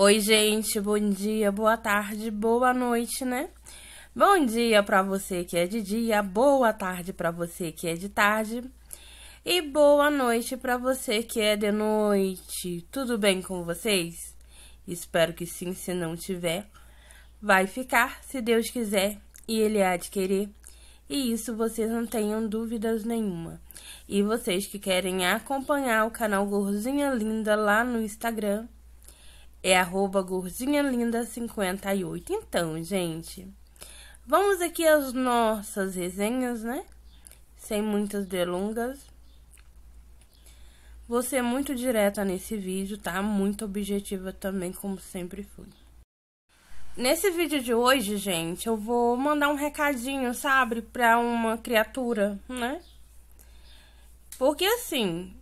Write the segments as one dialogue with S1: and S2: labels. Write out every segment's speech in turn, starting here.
S1: Oi, gente, bom dia, boa tarde, boa noite, né? Bom dia para você que é de dia, boa tarde para você que é de tarde e boa noite para você que é de noite. Tudo bem com vocês? Espero que sim, se não tiver, vai ficar, se Deus quiser e ele há de querer. E isso vocês não tenham dúvidas nenhuma. E vocês que querem acompanhar o canal Gorzinha Linda lá no Instagram, é arroba gordinhalinda58. Então, gente, vamos aqui às nossas resenhas, né? Sem muitas delongas. Vou ser muito direta nesse vídeo, tá? Muito objetiva também, como sempre fui. Nesse vídeo de hoje, gente, eu vou mandar um recadinho, sabe? Pra uma criatura, né? Porque assim,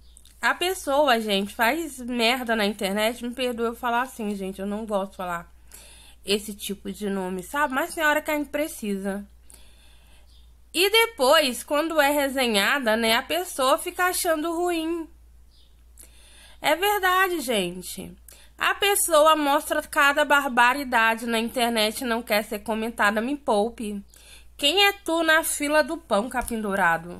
S1: a pessoa, gente, faz merda na internet, me perdoa eu falar assim, gente, eu não gosto de falar esse tipo de nome, sabe? Mas tem hora que a gente precisa. E depois, quando é resenhada, né, a pessoa fica achando ruim. É verdade, gente. A pessoa mostra cada barbaridade na internet e não quer ser comentada, me poupe. Quem é tu na fila do pão, capim dourado?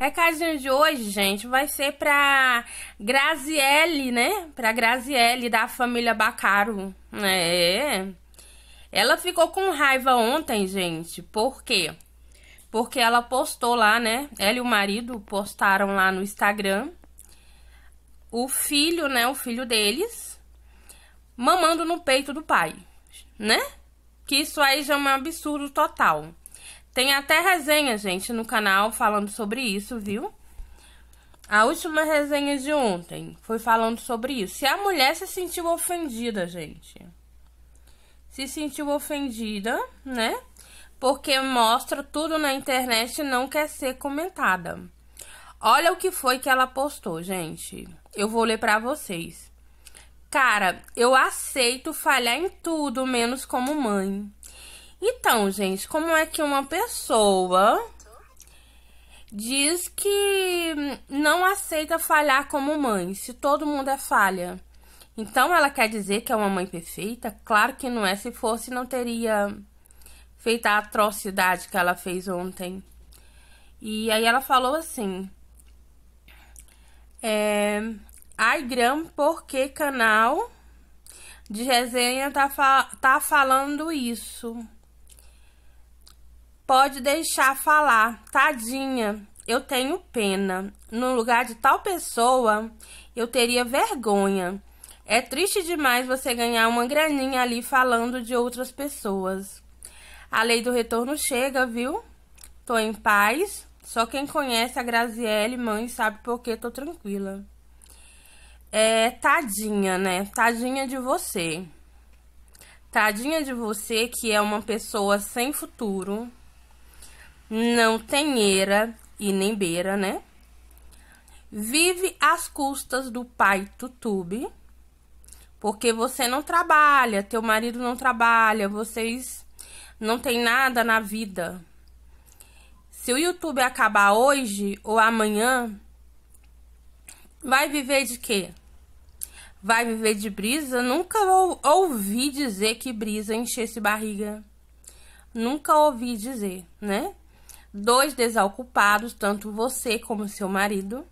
S1: A casinha de hoje, gente, vai ser pra Graziele, né? Pra Graziele da família Bacaro. É. Ela ficou com raiva ontem, gente. Por quê? Porque ela postou lá, né? Ela e o marido postaram lá no Instagram o filho, né? O filho deles mamando no peito do pai, né? Que isso aí já é um absurdo total. Tem até resenha, gente, no canal falando sobre isso, viu? A última resenha de ontem foi falando sobre isso. Se a mulher se sentiu ofendida, gente. Se sentiu ofendida, né? Porque mostra tudo na internet e não quer ser comentada. Olha o que foi que ela postou, gente. Eu vou ler para vocês. Cara, eu aceito falhar em tudo, menos como mãe. Então, gente, como é que uma pessoa diz que não aceita falhar como mãe, se todo mundo é falha? Então ela quer dizer que é uma mãe perfeita? Claro que não é. Se fosse, não teria feito a atrocidade que ela fez ontem. E aí ela falou assim: é, Gram, por que canal de resenha tá, fa tá falando isso? Pode deixar falar, tadinha, eu tenho pena. No lugar de tal pessoa, eu teria vergonha. É triste demais você ganhar uma graninha ali falando de outras pessoas. A lei do retorno chega, viu? Tô em paz. Só quem conhece a Graziele, mãe, sabe por que tô tranquila. É tadinha, né? Tadinha de você. Tadinha de você que é uma pessoa sem futuro, não tem eira e nem beira, né? Vive às custas do pai tutube, porque você não trabalha, teu marido não trabalha, vocês não tem nada na vida. Se o YouTube acabar hoje ou amanhã, vai viver de quê? Vai viver de brisa? Nunca ou ouvi dizer que brisa enchesse barriga. Nunca ouvi dizer, né? Dois desocupados, tanto você como seu marido,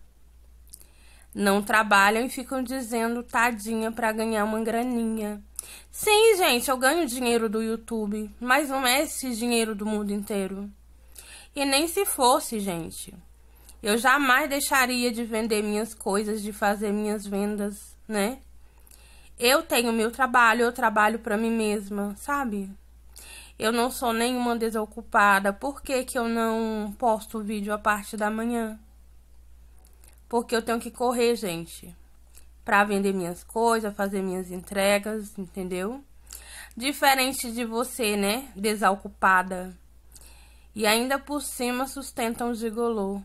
S1: não trabalham e ficam dizendo tadinha para ganhar uma graninha. Sim, gente, eu ganho dinheiro do YouTube, mas não é esse dinheiro do mundo inteiro. E nem se fosse, gente. Eu jamais deixaria de vender minhas coisas, de fazer minhas vendas, né? Eu tenho meu trabalho, eu trabalho para mim mesma, sabe? eu não sou nenhuma desocupada, por que, que eu não posto vídeo a parte da manhã? Porque eu tenho que correr, gente, para vender minhas coisas, fazer minhas entregas, entendeu? Diferente de você, né, desocupada. E ainda por cima sustentam de gigolô.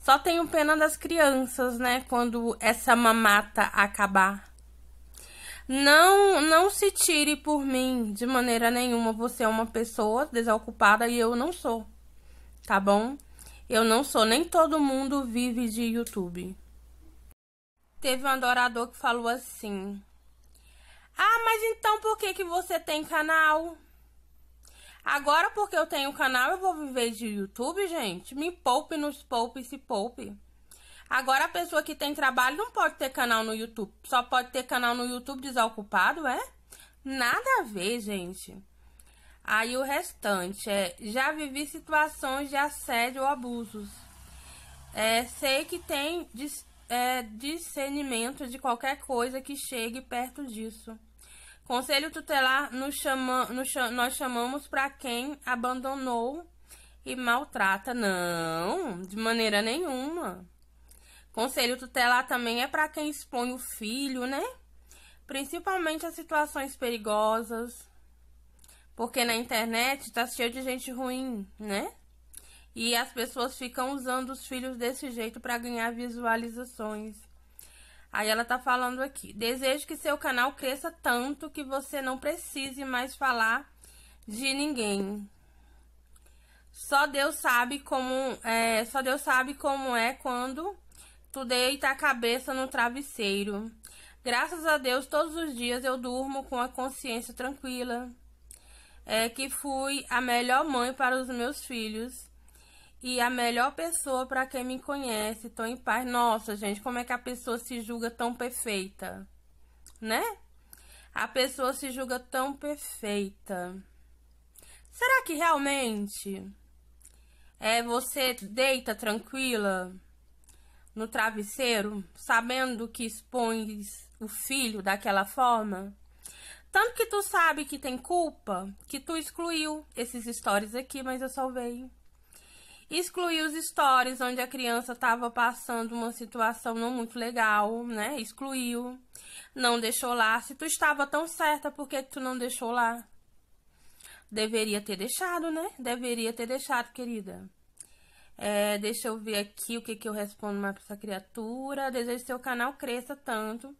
S1: Só tenho pena das crianças, né, quando essa mamata acabar. Não, não se tire por mim de maneira nenhuma. Você é uma pessoa desocupada e eu não sou. Tá bom? Eu não sou, nem todo mundo vive de YouTube. Teve um adorador que falou assim: "Ah, mas então por que que você tem canal?" Agora porque eu tenho canal, eu vou viver de YouTube, gente? Me poupe, nos poupe, se poupe. Agora a pessoa que tem trabalho não pode ter canal no YouTube. Só pode ter canal no YouTube desocupado, é? Nada a ver, gente. Aí o restante é: já vivi situações de assédio ou abusos. É, sei que tem dis, é, discernimento de qualquer coisa que chegue perto disso. Conselho tutelar nos chama, nos, nós chamamos para quem abandonou e maltrata. Não, de maneira nenhuma. Conselho tutelar também é para quem expõe o filho, né? Principalmente a situações perigosas. Porque na internet tá cheio de gente ruim, né? E as pessoas ficam usando os filhos desse jeito para ganhar visualizações. Aí ela tá falando aqui: "Desejo que seu canal cresça tanto que você não precise mais falar de ninguém. Só Deus sabe como é, só Deus sabe como é quando Tu deita tá a cabeça no travesseiro. Graças a Deus, todos os dias eu durmo com a consciência tranquila. É que fui a melhor mãe para os meus filhos e a melhor pessoa para quem me conhece. Tô em paz. Nossa, gente, como é que a pessoa se julga tão perfeita? Né? A pessoa se julga tão perfeita. Será que realmente é você deita tranquila? no travesseiro, sabendo que expões o filho daquela forma? Tanto que tu sabe que tem culpa, que tu excluiu esses stories aqui, mas eu salvei. Excluiu os stories onde a criança estava passando uma situação não muito legal, né? Excluiu. Não deixou lá. Se tu estava tão certa, por que tu não deixou lá? Deveria ter deixado, né? Deveria ter deixado, querida. É, deixa eu ver aqui o que, que eu respondo mais pra essa criatura. Desejo que seu canal cresça tanto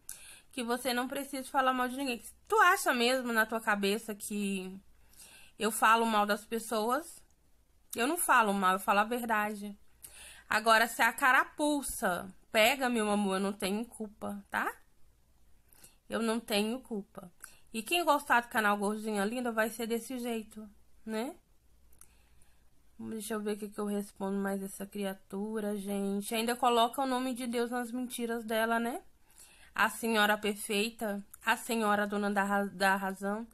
S1: que você não precise falar mal de ninguém. Tu acha mesmo na tua cabeça que eu falo mal das pessoas? Eu não falo mal, eu falo a verdade. Agora, se a cara pulsa pega, meu amor, eu não tenho culpa, tá? Eu não tenho culpa. E quem gostar do canal Gordinha Linda vai ser desse jeito, né? Deixa eu ver o que, eu respondo mais essa criatura, gente. Ainda coloca o nome de Deus nas mentiras dela, né? A senhora perfeita, a senhora dona da, da razão.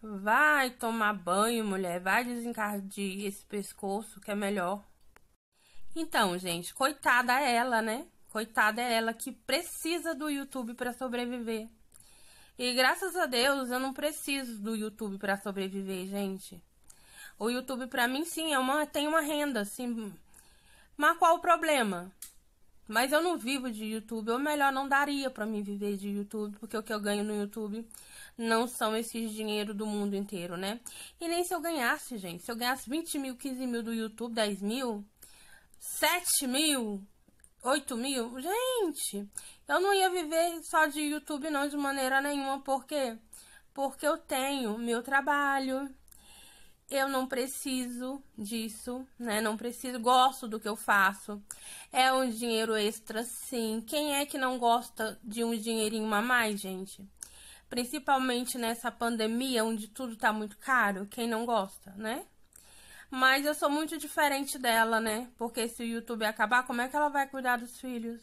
S1: Vai tomar banho, mulher. Vai desencardir esse pescoço, que é melhor. Então, gente, coitada ela, né? Coitada é ela que precisa do YouTube para sobreviver. E graças a Deus eu não preciso do YouTube para sobreviver, gente. O YouTube para mim sim é uma tem uma renda assim. Mas qual o problema? Mas eu não vivo de YouTube, ou melhor, não daria para mim viver de YouTube, porque o que eu ganho no YouTube não são esses dinheiro do mundo inteiro, né? E nem se eu ganhasse, gente. Se eu ganhasse 20 mil, 15 mil do YouTube, 10 mil, 7 mil, 8 mil, gente, eu não ia viver só de YouTube, não, de maneira nenhuma, porque porque eu tenho meu trabalho, eu não preciso disso, né? Não preciso, gosto do que eu faço. É um dinheiro extra, sim. Quem é que não gosta de um dinheirinho a mais, gente? Principalmente nessa pandemia onde tudo tá muito caro, quem não gosta, né? Mas eu sou muito diferente dela, né? Porque se o YouTube acabar, como é que ela vai cuidar dos filhos?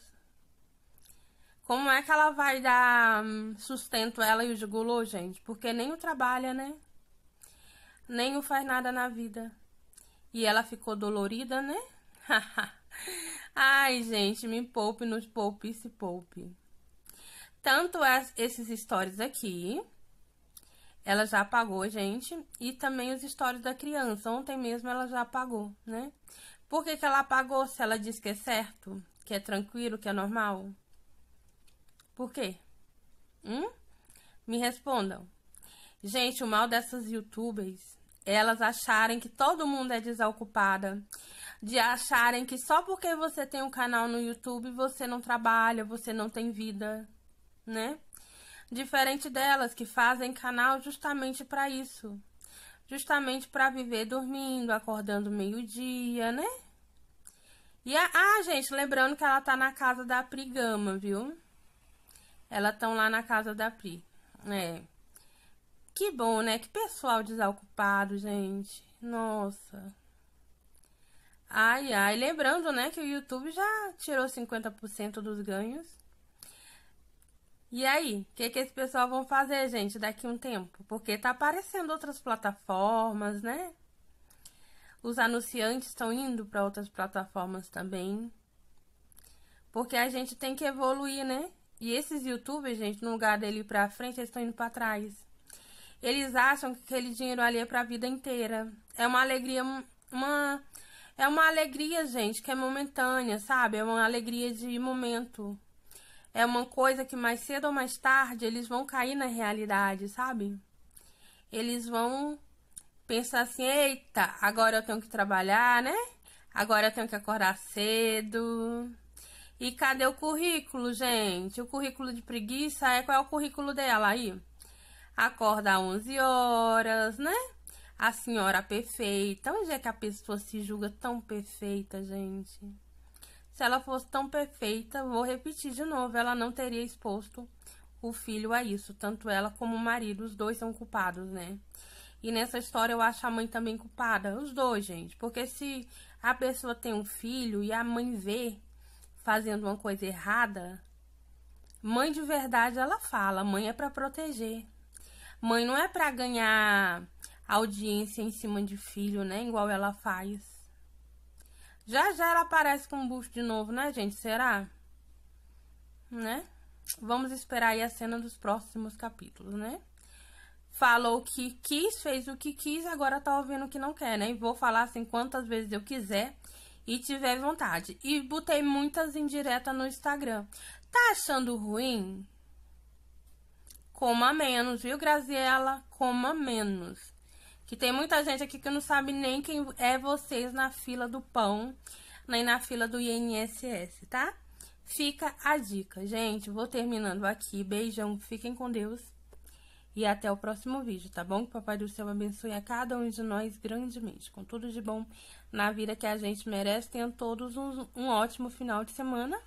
S1: Como é que ela vai dar hum, sustento ela e o Jigulô, gente? Porque nem o trabalha, né? nem o faz nada na vida. E ela ficou dolorida, né? Ai, gente, me poupe, nos poupe e se poupe. Tanto as, esses stories aqui, ela já apagou, gente, e também os stories da criança. Ontem mesmo ela já apagou, né? Por que, que ela apagou se ela diz que é certo, que é tranquilo, que é normal? Por quê? Hum? Me respondam. Gente, o mal dessas youtubers elas acharem que todo mundo é desocupada, de acharem que só porque você tem um canal no YouTube você não trabalha, você não tem vida, né? Diferente delas que fazem canal justamente para isso, justamente para viver dormindo, acordando meio-dia, né? E a, ah, gente, lembrando que ela tá na casa da Pri Gama, viu? Elas estão lá na casa da Pri. É. Que bom, né? Que pessoal desocupado, gente. Nossa. Ai, ai. Lembrando, né, que o YouTube já tirou 50% dos ganhos. E aí, o que, que esse pessoal vão fazer, gente, daqui um tempo? Porque tá aparecendo outras plataformas, né? Os anunciantes estão indo para outras plataformas também. Porque a gente tem que evoluir, né? E esses youtubers, gente, no lugar dele ir pra frente, eles estão indo para trás. Eles acham que aquele dinheiro ali é pra vida inteira. É uma alegria, uma. É uma alegria, gente, que é momentânea, sabe? É uma alegria de momento. É uma coisa que mais cedo ou mais tarde eles vão cair na realidade, sabe? Eles vão pensar assim: eita, agora eu tenho que trabalhar, né? Agora eu tenho que acordar cedo. E cadê o currículo, gente? O currículo de preguiça é qual é o currículo dela aí? acorda às 11 horas, né? A senhora perfeita. Onde é que a pessoa se julga tão perfeita, gente? Se ela fosse tão perfeita, vou repetir de novo, ela não teria exposto o filho a isso, tanto ela como o marido, os dois são culpados, né? E nessa história eu acho a mãe também culpada, os dois, gente, porque se a pessoa tem um filho e a mãe vê fazendo uma coisa errada, mãe de verdade ela fala, mãe é para proteger. Mãe não é para ganhar audiência em cima de filho, né? Igual ela faz. Já já ela aparece com o busto de novo, né, gente? Será? Né? Vamos esperar aí a cena dos próximos capítulos, né? Falou que quis, fez o que quis, agora tá ouvindo o que não quer, né? E vou falar assim quantas vezes eu quiser e tiver vontade. E botei muitas indiretas no Instagram. Tá achando ruim? Coma menos, viu, Graziela? Coma menos. Que tem muita gente aqui que não sabe nem quem é vocês na fila do pão, nem na fila do INSS, tá? Fica a dica, gente. Vou terminando aqui. Beijão, fiquem com Deus. E até o próximo vídeo, tá bom? Que o Papai do Céu abençoe a cada um de nós grandemente. Com tudo de bom na vida que a gente merece. Tenham todos um, um ótimo final de semana.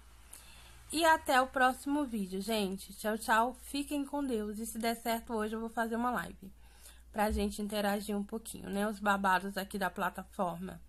S1: E até o próximo vídeo, gente. Tchau, tchau. Fiquem com Deus. E se der certo, hoje eu vou fazer uma live pra gente interagir um pouquinho, né? Os babados aqui da plataforma.